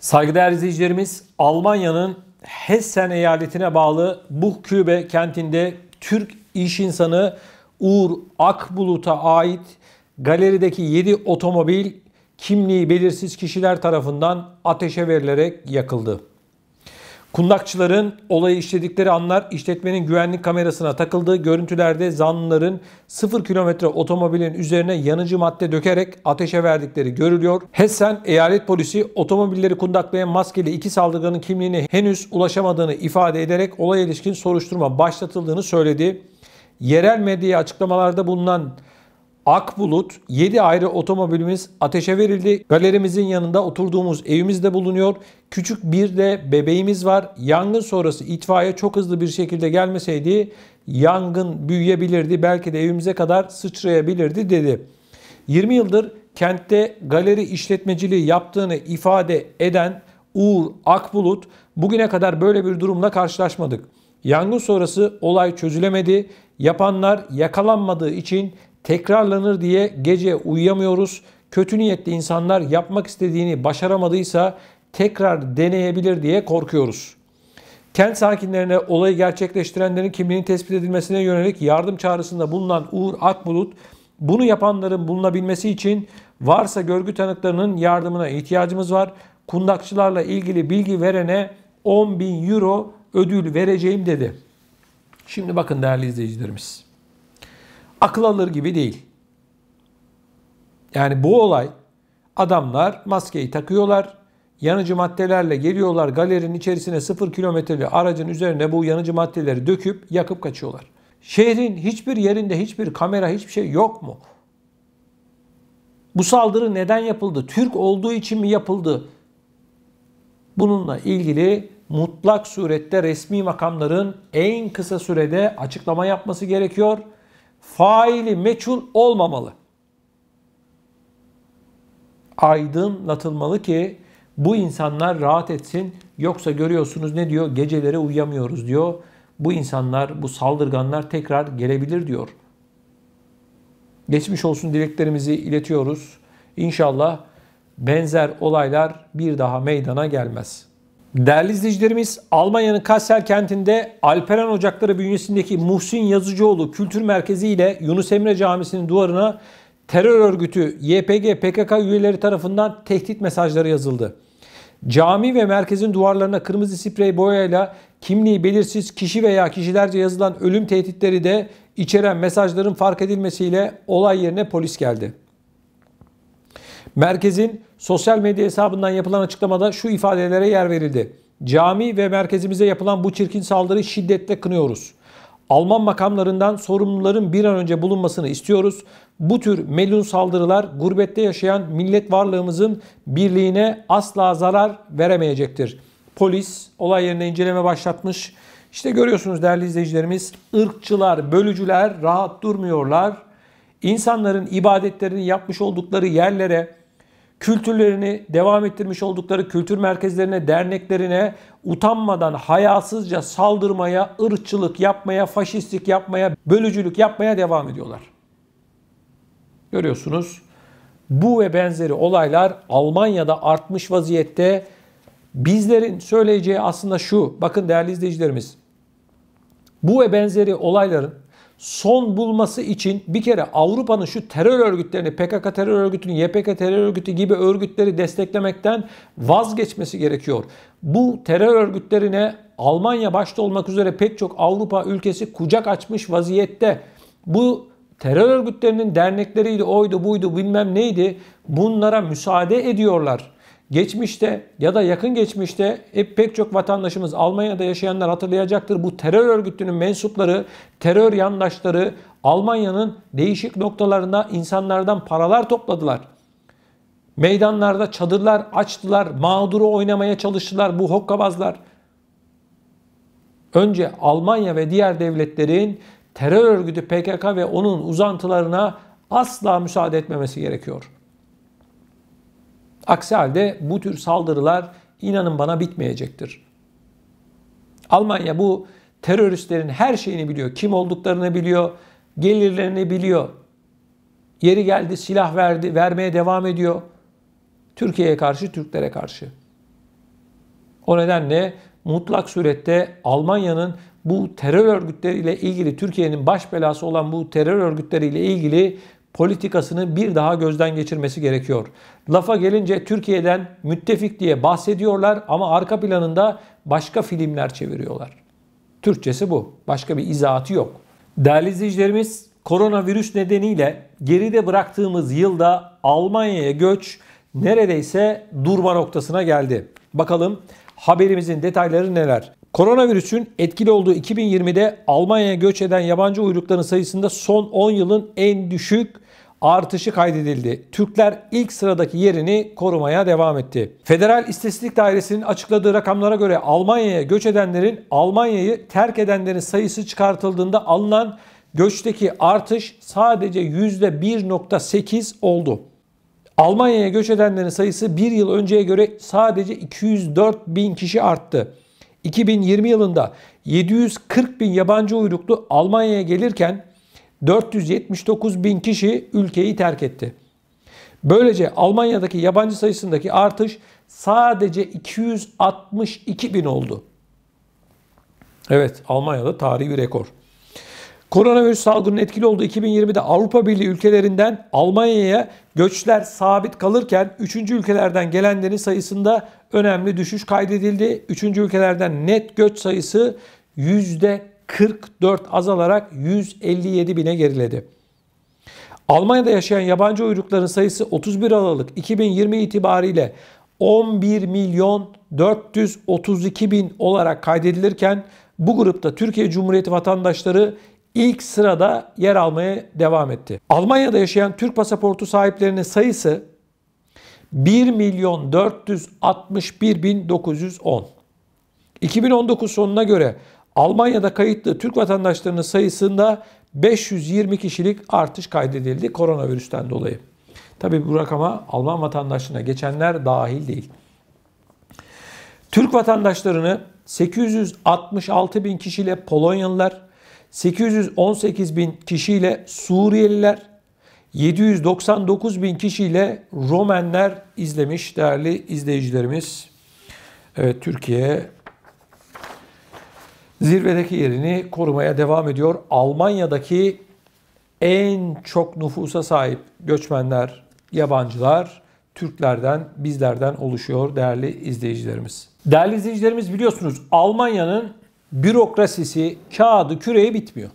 Saygıdeğer izleyicilerimiz, Almanya'nın Hessen eyaletine bağlı Buchkübe kentinde Türk iş insanı Uğur Akbulut'a ait galerideki 7 otomobil kimliği belirsiz kişiler tarafından ateşe verilerek yakıldı. Kundakçıların olayı işledikleri anlar işletmenin güvenlik kamerasına takıldığı görüntülerde zanlıların 0 kilometre otomobilin üzerine yanıcı madde dökerek ateşe verdikleri görülüyor. Hessen eyalet polisi otomobilleri kundaklayan maskeli iki saldırganın kimliğine henüz ulaşamadığını ifade ederek olaya ilişkin soruşturma başlatıldığını söyledi. Yerel medya açıklamalarda bulunan Akbulut, 7 ayrı otomobilimiz ateşe verildi. Galerimizin yanında oturduğumuz evimizde bulunuyor. Küçük bir de bebeğimiz var. Yangın sonrası itfaiye çok hızlı bir şekilde gelmeseydi yangın büyüyebilirdi. Belki de evimize kadar sıçrayabilirdi dedi. 20 yıldır kentte galeri işletmeciliği yaptığını ifade eden Uğur Akbulut bugüne kadar böyle bir durumla karşılaşmadık. Yangın sonrası olay çözülemedi. Yapanlar yakalanmadığı için tekrarlanır diye gece uyuyamıyoruz. Kötü niyetli insanlar yapmak istediğini başaramadıysa tekrar deneyebilir diye korkuyoruz. Kent sakinlerine olayı gerçekleştirenlerin kimliğinin tespit edilmesine yönelik yardım çağrısında bulunan Uğur Akbulut, bunu yapanların bulunabilmesi için varsa görgü tanıklarının yardımına ihtiyacımız var. Kundakçılarla ilgili bilgi verene 10 bin euro ödül vereceğim dedi. Şimdi bakın değerli izleyicilerimiz akıl alır gibi değil. Yani bu olay adamlar maskeyi takıyorlar, yanıcı maddelerle geliyorlar galerinin içerisine 0 kilometreli aracın üzerine bu yanıcı maddeleri döküp yakıp kaçıyorlar. Şehrin hiçbir yerinde hiçbir kamera hiçbir şey yok mu? Bu saldırı neden yapıldı? Türk olduğu için mi yapıldı? Bununla ilgili mutlak surette resmi makamların en kısa sürede açıklama yapması gerekiyor faili meçhul olmamalı. Aydınlatılmalı ki bu insanlar rahat etsin. Yoksa görüyorsunuz ne diyor? Geceleri uyuyamıyoruz diyor. Bu insanlar, bu saldırganlar tekrar gelebilir diyor. Geçmiş olsun dileklerimizi iletiyoruz. İnşallah benzer olaylar bir daha meydana gelmez. Değerli izleyicilerimiz, Almanya'nın Kassel kentinde Alperen Ocakları bünyesindeki Muhsin Yazıcıoğlu Kültür Merkezi ile Yunus Emre Camisi'nin duvarına terör örgütü YPG PKK üyeleri tarafından tehdit mesajları yazıldı. Cami ve merkezin duvarlarına kırmızı sprey boyayla kimliği belirsiz kişi veya kişilerce yazılan ölüm tehditleri de içeren mesajların fark edilmesiyle olay yerine polis geldi. Merkezin sosyal medya hesabından yapılan açıklamada şu ifadelere yer verildi. Cami ve merkezimize yapılan bu çirkin saldırı şiddetle kınıyoruz. Alman makamlarından sorumluların bir an önce bulunmasını istiyoruz. Bu tür melun saldırılar gurbette yaşayan millet varlığımızın birliğine asla zarar veremeyecektir. Polis olay yerine inceleme başlatmış. İşte görüyorsunuz değerli izleyicilerimiz ırkçılar, bölücüler rahat durmuyorlar. İnsanların ibadetlerini yapmış oldukları yerlere kültürlerini devam ettirmiş oldukları kültür merkezlerine, derneklerine utanmadan hayasızca saldırmaya, ırkçılık yapmaya, faşistlik yapmaya, bölücülük yapmaya devam ediyorlar. Görüyorsunuz bu ve benzeri olaylar Almanya'da artmış vaziyette. Bizlerin söyleyeceği aslında şu. Bakın değerli izleyicilerimiz. Bu ve benzeri olayların son bulması için bir kere Avrupa'nın şu terör örgütlerini, PKK terör örgütünü, YPK terör örgütü gibi örgütleri desteklemekten vazgeçmesi gerekiyor. Bu terör örgütlerine Almanya başta olmak üzere pek çok Avrupa ülkesi kucak açmış vaziyette. Bu terör örgütlerinin dernekleriyle oydu buydu bilmem neydi bunlara müsaade ediyorlar. Geçmişte ya da yakın geçmişte hep pek çok vatandaşımız Almanya'da yaşayanlar hatırlayacaktır. Bu terör örgütünün mensupları, terör yandaşları Almanya'nın değişik noktalarında insanlardan paralar topladılar. Meydanlarda çadırlar açtılar, mağduru oynamaya çalıştılar bu hokkabazlar. Önce Almanya ve diğer devletlerin terör örgütü PKK ve onun uzantılarına asla müsaade etmemesi gerekiyor. Aksi halde bu tür saldırılar inanın bana bitmeyecektir. Almanya bu teröristlerin her şeyini biliyor. Kim olduklarını biliyor, gelirlerini biliyor. Yeri geldi silah verdi, vermeye devam ediyor. Türkiye'ye karşı, Türklere karşı. O nedenle mutlak surette Almanya'nın bu terör örgütleriyle ilgili Türkiye'nin baş belası olan bu terör örgütleriyle ilgili politikasını bir daha gözden geçirmesi gerekiyor. Lafa gelince Türkiye'den müttefik diye bahsediyorlar ama arka planında başka filmler çeviriyorlar. Türkçesi bu. Başka bir izahatı yok. Değerli izleyicilerimiz koronavirüs nedeniyle geride bıraktığımız yılda Almanya'ya göç neredeyse durma noktasına geldi. Bakalım haberimizin detayları neler? Koronavirüsün etkili olduğu 2020'de Almanya'ya göç eden yabancı uyrukların sayısında son 10 yılın en düşük artışı kaydedildi. Türkler ilk sıradaki yerini korumaya devam etti. Federal İstatistik Dairesi'nin açıkladığı rakamlara göre Almanya'ya göç edenlerin Almanya'yı terk edenlerin sayısı çıkartıldığında alınan göçteki artış sadece %1.8 oldu. Almanya'ya göç edenlerin sayısı bir yıl önceye göre sadece 204 bin kişi arttı. 2020 yılında 740 bin yabancı uyruklu Almanya'ya gelirken 479 bin kişi ülkeyi terk etti. Böylece Almanya'daki yabancı sayısındaki artış sadece 262 bin oldu. Evet Almanya'da tarihi bir rekor. Koronavirüs salgının etkili olduğu 2020'de Avrupa Birliği ülkelerinden Almanya'ya göçler sabit kalırken 3. ülkelerden gelenlerin sayısında önemli düşüş kaydedildi. Üçüncü ülkelerden net göç sayısı %44 azalarak 157 bine geriledi. Almanya'da yaşayan yabancı uyrukların sayısı 31 Aralık 2020 itibariyle 11 milyon 432 bin olarak kaydedilirken bu grupta Türkiye Cumhuriyeti vatandaşları ilk sırada yer almaya devam etti. Almanya'da yaşayan Türk pasaportu sahiplerinin sayısı 1 milyon 461 bin 910. 2019 sonuna göre Almanya'da kayıtlı Türk vatandaşlarının sayısında 520 kişilik artış kaydedildi koronavirüsten dolayı. Tabi bu rakama Alman vatandaşlığına geçenler dahil değil. Türk vatandaşlarını 866 bin kişiyle Polonyalılar, 818 bin kişiyle Suriyeliler, 799 bin kişiyle Romenler izlemiş değerli izleyicilerimiz. Evet Türkiye zirvedeki yerini korumaya devam ediyor. Almanya'daki en çok nüfusa sahip göçmenler, yabancılar Türklerden, bizlerden oluşuyor değerli izleyicilerimiz. Değerli izleyicilerimiz biliyorsunuz Almanya'nın bürokrasisi, kağıdı, küreği bitmiyor.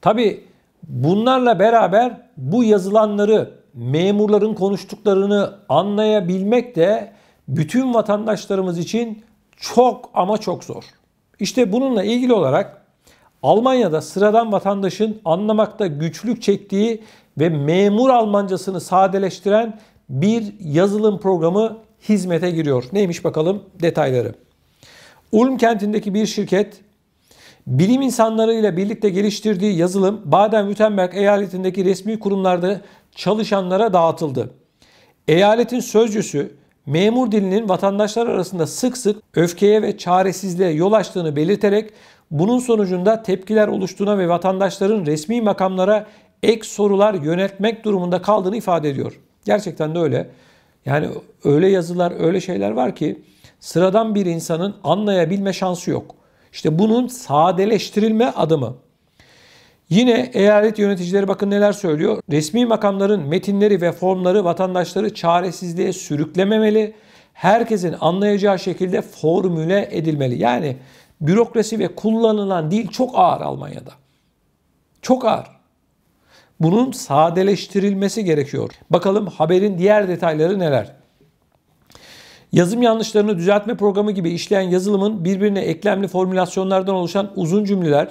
Tabii Bunlarla beraber bu yazılanları memurların konuştuklarını anlayabilmek de bütün vatandaşlarımız için çok ama çok zor. İşte bununla ilgili olarak Almanya'da sıradan vatandaşın anlamakta güçlük çektiği ve memur Almancasını sadeleştiren bir yazılım programı hizmete giriyor. Neymiş bakalım detayları. Ulm kentindeki bir şirket Bilim insanlarıyla birlikte geliştirdiği yazılım Baden-Württemberg eyaletindeki resmi kurumlarda çalışanlara dağıtıldı. Eyaletin sözcüsü memur dilinin vatandaşlar arasında sık sık öfkeye ve çaresizliğe yol açtığını belirterek bunun sonucunda tepkiler oluştuğuna ve vatandaşların resmi makamlara ek sorular yönetmek durumunda kaldığını ifade ediyor. Gerçekten de öyle. Yani öyle yazılar, öyle şeyler var ki sıradan bir insanın anlayabilme şansı yok. İşte bunun sadeleştirilme adımı. Yine eyalet yöneticileri bakın neler söylüyor. Resmi makamların metinleri ve formları vatandaşları çaresizliğe sürüklememeli. Herkesin anlayacağı şekilde formüle edilmeli. Yani bürokrasi ve kullanılan dil çok ağır Almanya'da. Çok ağır. Bunun sadeleştirilmesi gerekiyor. Bakalım haberin diğer detayları neler? Yazım yanlışlarını düzeltme programı gibi işleyen yazılımın birbirine eklemli formülasyonlardan oluşan uzun cümleler,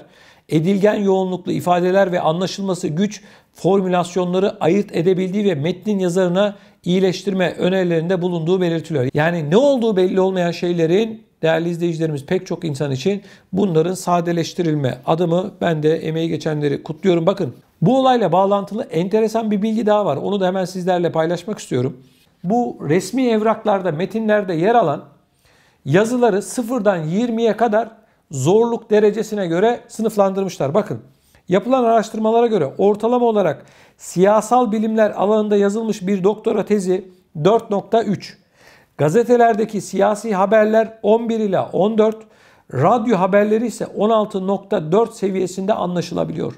edilgen yoğunluklu ifadeler ve anlaşılması güç formülasyonları ayırt edebildiği ve metnin yazarına iyileştirme önerilerinde bulunduğu belirtiliyor. Yani ne olduğu belli olmayan şeylerin değerli izleyicilerimiz pek çok insan için bunların sadeleştirilme adımı ben de emeği geçenleri kutluyorum. Bakın bu olayla bağlantılı enteresan bir bilgi daha var. Onu da hemen sizlerle paylaşmak istiyorum bu resmi evraklarda, metinlerde yer alan yazıları sıfırdan 20'ye kadar zorluk derecesine göre sınıflandırmışlar. Bakın yapılan araştırmalara göre ortalama olarak siyasal bilimler alanında yazılmış bir doktora tezi 4.3. Gazetelerdeki siyasi haberler 11 ile 14, radyo haberleri ise 16.4 seviyesinde anlaşılabiliyor.